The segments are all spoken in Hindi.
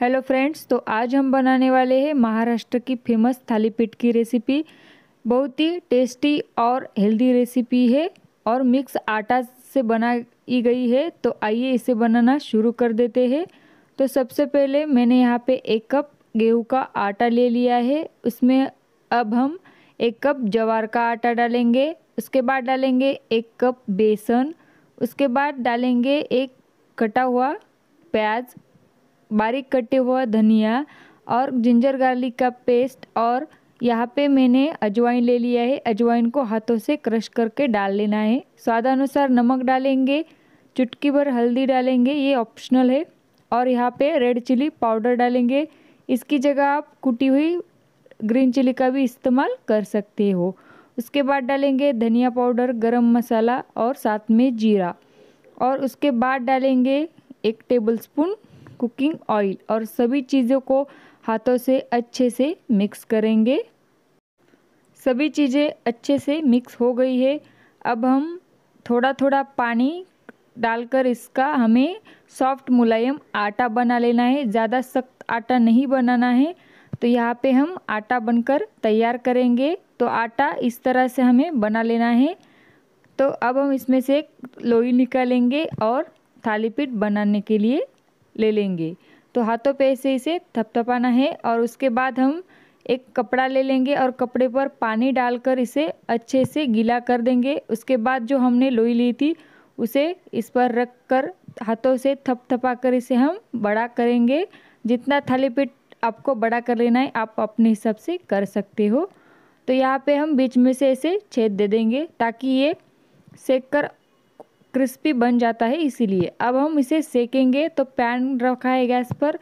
हेलो फ्रेंड्स तो आज हम बनाने वाले हैं महाराष्ट्र की फेमस थाली पीठ की रेसिपी बहुत ही टेस्टी और हेल्दी रेसिपी है और मिक्स आटा से बनाई गई है तो आइए इसे बनाना शुरू कर देते हैं तो सबसे पहले मैंने यहाँ पे एक कप गेहूं का आटा ले लिया है उसमें अब हम एक कप जवार का आटा डालेंगे उसके बाद डालेंगे एक कप बेसन उसके बाद डालेंगे एक कटा हुआ प्याज बारीक कटे हुआ धनिया और जिंजर गार्लिक का पेस्ट और यहाँ पे मैंने अजवाइन ले लिया है अजवाइन को हाथों से क्रश करके डाल लेना है स्वादानुसार नमक डालेंगे चुटकी भर हल्दी डालेंगे ये ऑप्शनल है और यहाँ पे रेड चिली पाउडर डालेंगे इसकी जगह आप कुटी हुई ग्रीन चिली का भी इस्तेमाल कर सकते हो उसके बाद डालेंगे धनिया पाउडर गरम मसाला और साथ में जीरा और उसके बाद डालेंगे एक टेबलस्पून कुकिंग ऑयल और सभी चीज़ों को हाथों से अच्छे से मिक्स करेंगे सभी चीज़ें अच्छे से मिक्स हो गई है अब हम थोड़ा थोड़ा पानी डालकर इसका हमें सॉफ्ट मुलायम आटा बना लेना है ज़्यादा सख्त आटा नहीं बनाना है तो यहाँ पे हम आटा बनकर तैयार करेंगे तो आटा इस तरह से हमें बना लेना है तो अब हम इसमें से लोई निकालेंगे और थाली पीठ बनाने के लिए ले लेंगे तो हाथों पे ऐसे इसे थपथपाना है और उसके बाद हम एक कपड़ा ले लेंगे और कपड़े पर पानी डालकर इसे अच्छे से गीला कर देंगे उसके बाद जो हमने लोई ली थी उसे इस पर रख कर हाथों से थपथपा कर इसे हम बड़ा करेंगे जितना थाली पेट आपको बड़ा कर लेना है आप अपने हिसाब से कर सकते हो तो यहाँ पे हम बीच में से इसे छेद दे देंगे ताकि ये सेक कर क्रिस्पी बन जाता है इसीलिए अब हम इसे सेकेंगे तो पैन रखा है गैस पर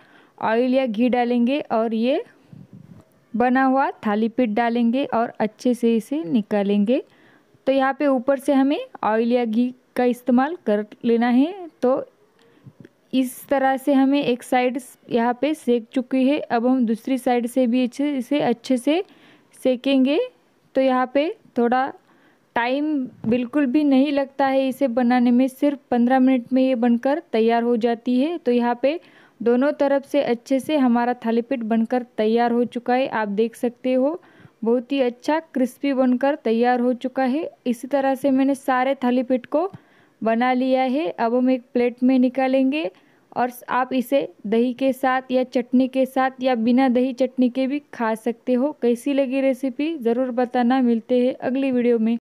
ऑयल या घी डालेंगे और ये बना हुआ थाली पीठ डालेंगे और अच्छे से इसे निकालेंगे तो यहाँ पे ऊपर से हमें ऑयल या घी का इस्तेमाल कर लेना है तो इस तरह से हमें एक साइड यहाँ पे सेक चुकी है अब हम दूसरी साइड से भी इसे अच्छे से सेकेंगे तो यहाँ पे थोड़ा टाइम बिल्कुल भी नहीं लगता है इसे बनाने में सिर्फ पंद्रह मिनट में ये बनकर तैयार हो जाती है तो यहाँ पे दोनों तरफ से अच्छे से हमारा थाली पीठ बनकर तैयार हो चुका है आप देख सकते हो बहुत ही अच्छा क्रिस्पी बनकर तैयार हो चुका है इसी तरह से मैंने सारे थाली पीठ को बना लिया है अब हम एक प्लेट में निकालेंगे और आप इसे दही के साथ या चटनी के साथ या बिना दही चटनी के भी खा सकते हो कैसी लगी रेसिपी ज़रूर बताना मिलते हैं अगली वीडियो में